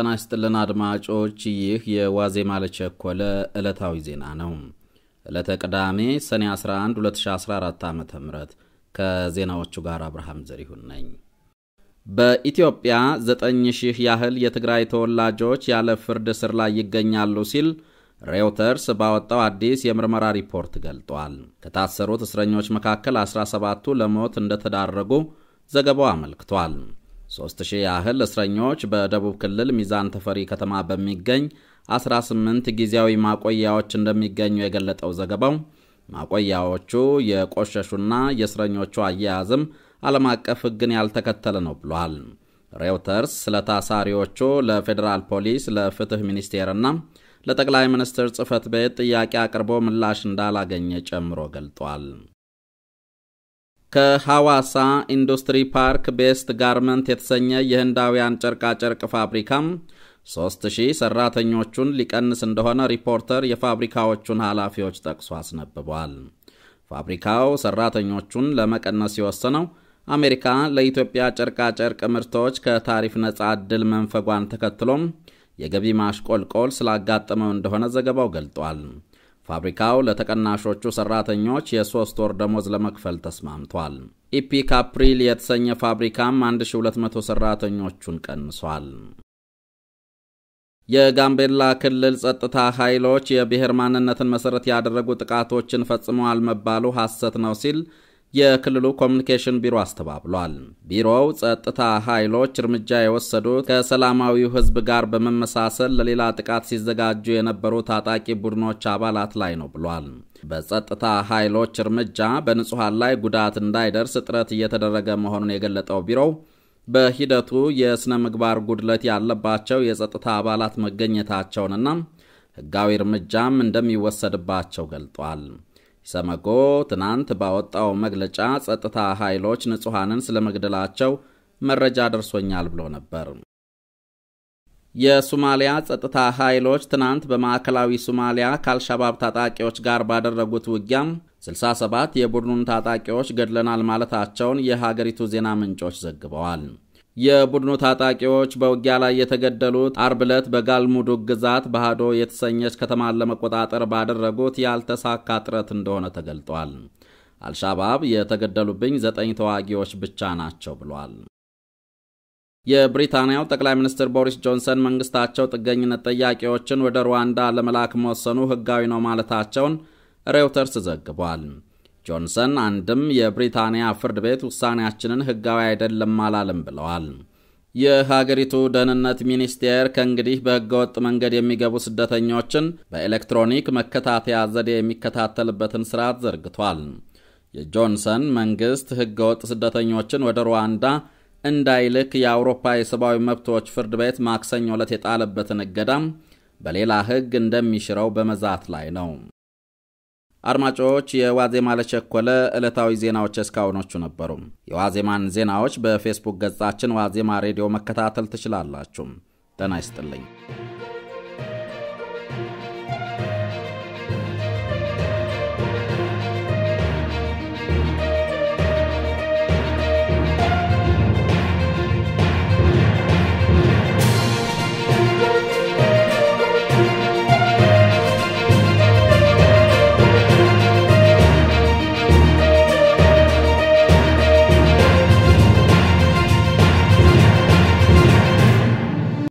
ጤና ይስጥልን አድማጮች፣ ይህ የዋዜማ ለቸኮለ ዕለታዊ ዜና ነው። ዕለተ ቅዳሜ ሰኔ 11 2014 ዓ ም ከዜናዎቹ ጋር አብርሃም ዘሪሁን ነኝ። በኢትዮጵያ 9000 ያህል የትግራይ ተወላጆች ያለ ፍርድ ስር ላይ ይገኛሉ ሲል ሬውተርስ ባወጣው አዲስ የምርመራ ሪፖርት ገልጧል። ከታሰሩት እስረኞች መካከል 17ቱ ለሞት እንደተዳረጉ ዘገባው አመልክቷል። ሶስት ሺህ ያህል እስረኞች በደቡብ ክልል ሚዛን ተፈሪ ከተማ በሚገኝ 18 ጊዜያዊ ማቆያዎች እንደሚገኙ የገለጠው ዘገባው ማቆያዎቹ የቆሸሹና የእስረኞቹ አያያዝም ዓለም አቀፍ ሕግን ያልተከተለ ነው ብሏል። ሬውተርስ ስለ ታሳሪዎቹ ለፌዴራል ፖሊስ፣ ለፍትህ ሚኒስቴርና ለጠቅላይ ሚኒስትር ጽህፈት ቤት ጥያቄ አቅርቦ ምላሽ እንዳላገኘ ጨምሮ ገልጧል። ከሐዋሳ ኢንዱስትሪ ፓርክ ቤስት ጋርመንት የተሰኘ የህንዳውያን ጨርቃጨርቅ ፋብሪካም 3000 ሰራተኞቹን ሊቀንስ እንደሆነ ሪፖርተር የፋብሪካዎቹን ኃላፊዎች ጠቅሶ አስነብቧል። ፋብሪካው ሰራተኞቹን ለመቀነስ የወሰነው አሜሪካ ለኢትዮጵያ ጨርቃጨርቅ ምርቶች ከታሪፍ ነጻ ዕድል መንፈጓን ተከትሎም የገቢ ማሽቆልቆል ስላጋጠመው እንደሆነ ዘገባው ገልጧል። ፋብሪካው ለተቀናሾቹ ሰራተኞች የሶስት ወር ደሞዝ ለመክፈል ተስማምቷል። ኢፒ ካፕሪል የተሰኘ ፋብሪካም 1200 ሰራተኞቹን ቀንሷል። የጋምቤላ ክልል ጸጥታ ኃይሎች የብሔር ማንነትን መሠረት ያደረጉ ጥቃቶችን ፈጽመዋል መባሉ ሐሰት ነው ሲል የክልሉ ኮሚኒኬሽን ቢሮ አስተባብሏል። ቢሮው ጸጥታ ኃይሎች እርምጃ የወሰዱት ከሰላማዊው ሕዝብ ጋር በመመሳሰል ለሌላ ጥቃት ሲዘጋጁ የነበሩ ታጣቂ ቡድኖች አባላት ላይ ነው ብሏል። በጸጥታ ኃይሎች እርምጃ በንጹሐን ላይ ጉዳት እንዳይደርስ ጥረት እየተደረገ መሆኑን የገለጠው ቢሮው በሂደቱ የሥነ ምግባር ጉድለት ያለባቸው የጸጥታ አባላት መገኘታቸውንና ሕጋዊ እርምጃም እንደሚወሰድባቸው ገልጧል። ሰመጎ ትናንት ባወጣው መግለጫ ጸጥታ ኃይሎች ንጹሐንን ስለመግደላቸው መረጃ ደርሶኛል ብሎ ነበር። የሱማሊያ ጸጥታ ኃይሎች ትናንት በማዕከላዊ ሶማሊያ ከአልሻባብ ታጣቂዎች ጋር ባደረጉት ውጊያም 67 የቡድኑን ታጣቂዎች ገድለናል ማለታቸውን የሀገሪቱ ዜና ምንጮች ዘግበዋል። የቡድኑ ታጣቂዎች በውጊያ ላይ የተገደሉት አርብ ዕለት በጋልሙዱግ ግዛት ባህዶ የተሰኘች ከተማን ለመቆጣጠር ባደረጉት ያልተሳካ ጥረት እንደሆነ ተገልጧል። አልሻባብ የተገደሉብኝ ዘጠኝ ተዋጊዎች ብቻ ናቸው ብሏል። የብሪታንያው ጠቅላይ ሚኒስትር ቦሪስ ጆንሰን መንግስታቸው ጥገኝነት ጠያቂዎችን ወደ ሩዋንዳ ለመላክ መወሰኑ ሕጋዊ ነው ማለታቸውን ሬውተርስ ዘግቧል። ጆንሰን አንድም የብሪታንያ ፍርድ ቤት ውሳኔያችንን ህጋዊ አይደለም አላለም ብለዋል። የሀገሪቱ ደህንነት ሚኒስቴር ከእንግዲህ በህገወጥ መንገድ የሚገቡ ስደተኞችን በኤሌክትሮኒክ መከታተያ ዘዴ የሚከታተልበትን ስርዓት ዘርግቷል። የጆንሰን መንግሥት ህገወጥ ስደተኞችን ወደ ሩዋንዳ እንዳይልክ የአውሮፓ የሰብአዊ መብቶች ፍርድ ቤት ማክሰኞ ዕለት የጣለበትን እገዳም በሌላ ህግ እንደሚሽረው በመዛት ላይ ነው። አድማጮች የዋዜማ ለቸኮለ ዕለታዊ ዜናዎች እስካሁኖቹ ነበሩ። የዋዜማን ዜናዎች በፌስቡክ ገጻችን ዋዜማ ሬዲዮ መከታተል ትችላላችሁ። ጤና ይስጥልኝ።